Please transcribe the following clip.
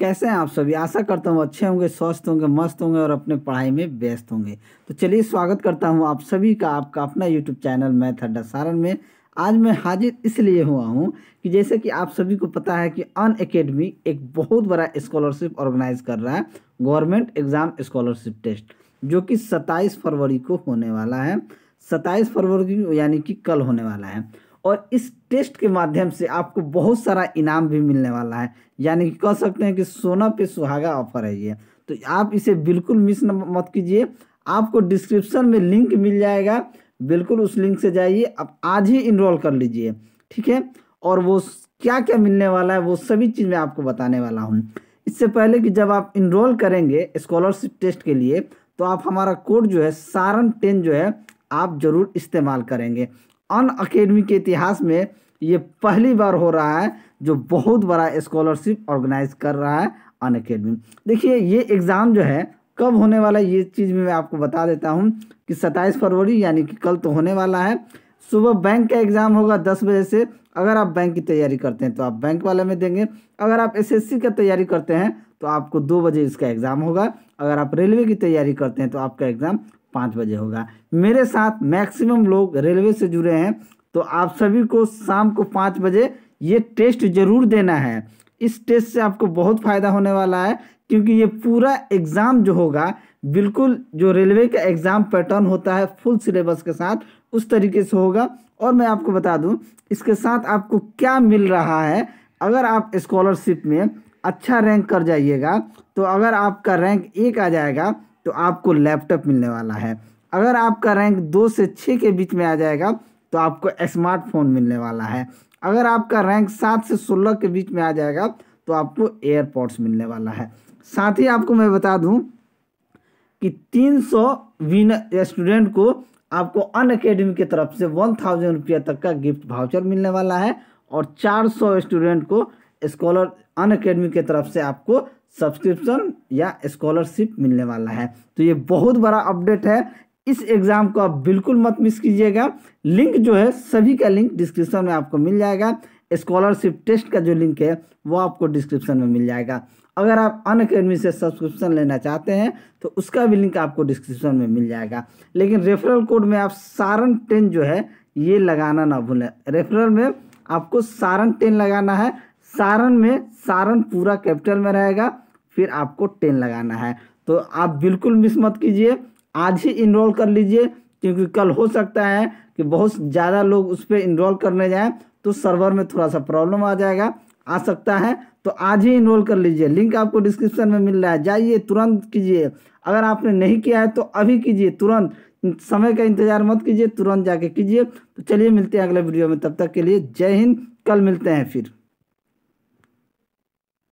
कैसे हैं आप सभी आशा करता हूँ अच्छे होंगे स्वस्थ होंगे मस्त होंगे और अपने पढ़ाई में व्यस्त होंगे तो चलिए स्वागत करता हूँ आप सभी का आपका अपना यूट्यूब चैनल मैथ अड्डा सारण में आज मैं हाजिर इसलिए हुआ हूँ कि जैसे कि आप सभी को पता है कि अन अकेडमी एक बहुत बड़ा स्कॉलरशिप ऑर्गेनाइज कर रहा है गवर्नमेंट एग्ज़ाम स्कॉलरशिप टेस्ट जो कि सत्ताईस फरवरी को होने वाला है सत्ताईस फरवरी यानी कि कल होने वाला है और इस टेस्ट के माध्यम से आपको बहुत सारा इनाम भी मिलने वाला है यानी कि कह सकते हैं कि सोना पे सुहागा ऑफर है ये तो आप इसे बिल्कुल मिस मत कीजिए आपको डिस्क्रिप्शन में लिंक मिल जाएगा बिल्कुल उस लिंक से जाइए आप आज ही इनरोल कर लीजिए ठीक है और वो क्या क्या मिलने वाला है वो सभी चीज़ मैं आपको बताने वाला हूँ इससे पहले कि जब आप इनरोल करेंगे स्कॉलरशिप टेस्ट के लिए तो आप हमारा कोड जो है सारन टेन जो है आप ज़रूर इस्तेमाल करेंगे अन अकेडमी के इतिहास में ये पहली बार हो रहा है जो बहुत बड़ा स्कॉलरशिप ऑर्गेनाइज कर रहा है अन अकेडमी देखिए ये एग्ज़ाम जो है कब होने वाला है ये चीज़ में मैं आपको बता देता हूँ कि सत्ताईस फरवरी यानी कि कल तो होने वाला है सुबह बैंक का एग्ज़ाम होगा दस बजे से अगर आप बैंक की तैयारी करते हैं तो आप बैंक वाले में देंगे अगर आप एसएससी का तैयारी करते हैं तो आपको दो बजे इसका एग्ज़ाम होगा अगर आप रेलवे की तैयारी करते हैं तो आपका एग्ज़ाम पाँच बजे होगा मेरे साथ मैक्सिमम लोग रेलवे से जुड़े हैं तो आप सभी को शाम को पाँच बजे ये टेस्ट जरूर देना है इस टेस्ट से आपको बहुत फ़ायदा होने वाला है क्योंकि ये पूरा एग्ज़ाम जो होगा बिल्कुल जो रेलवे का एग्ज़ाम पैटर्न होता है फुल सिलेबस के साथ उस तरीके से होगा और मैं आपको बता दूं इसके साथ आपको क्या मिल रहा है अगर आप स्कॉलरशिप में अच्छा रैंक कर जाइएगा तो अगर आपका रैंक एक आ जाएगा तो आपको लैपटॉप मिलने वाला है अगर आपका रैंक दो से छः के बीच में आ जाएगा तो आपको स्मार्टफोन मिलने वाला है अगर आपका रैंक सात से सोलह के बीच में आ जाएगा तो आपको एयरपोर्ट्स मिलने वाला है साथ ही आपको मैं बता दूं कि 300 विन स्टूडेंट को आपको अन अकेडमी की तरफ से वन थाउजेंड रुपया तक का गिफ्ट भाउचर मिलने वाला है और 400 स्टूडेंट को स्कॉलर अन अकेडमी के तरफ से आपको सब्सक्रिप्शन या स्कॉलरशिप मिलने वाला है तो ये बहुत बड़ा अपडेट है इस एग्ज़ाम को आप बिल्कुल मत मिस कीजिएगा लिंक जो है सभी का लिंक डिस्क्रिप्शन में आपको मिल जाएगा स्कॉलरशिप टेस्ट का जो लिंक है वो आपको डिस्क्रिप्शन में मिल जाएगा अगर आप अन अकेडमी से सब्सक्रिप्शन लेना चाहते हैं तो उसका भी लिंक आपको डिस्क्रिप्शन में मिल जाएगा लेकिन रेफरल कोड में आप सारन टेन जो है ये लगाना ना भूलें रेफरल में आपको सारन टेन लगाना है सारण में सारण पूरा कैपिटल में रहेगा फिर आपको टेन लगाना है तो आप बिल्कुल मिस मत कीजिए आज ही इनरोल कर लीजिए क्योंकि कल हो सकता है कि बहुत ज़्यादा लोग उस पर इनरोल करने जाएं तो सर्वर में थोड़ा सा प्रॉब्लम आ जाएगा आ सकता है तो आज ही इनरोल कर लीजिए लिंक आपको डिस्क्रिप्शन में मिल रहा है जाइए तुरंत कीजिए अगर आपने नहीं किया है तो अभी कीजिए तुरंत समय का इंतजार मत कीजिए तुरंत जाके कीजिए तो चलिए मिलते हैं अगले वीडियो में तब तक के लिए जय हिंद कल मिलते हैं फिर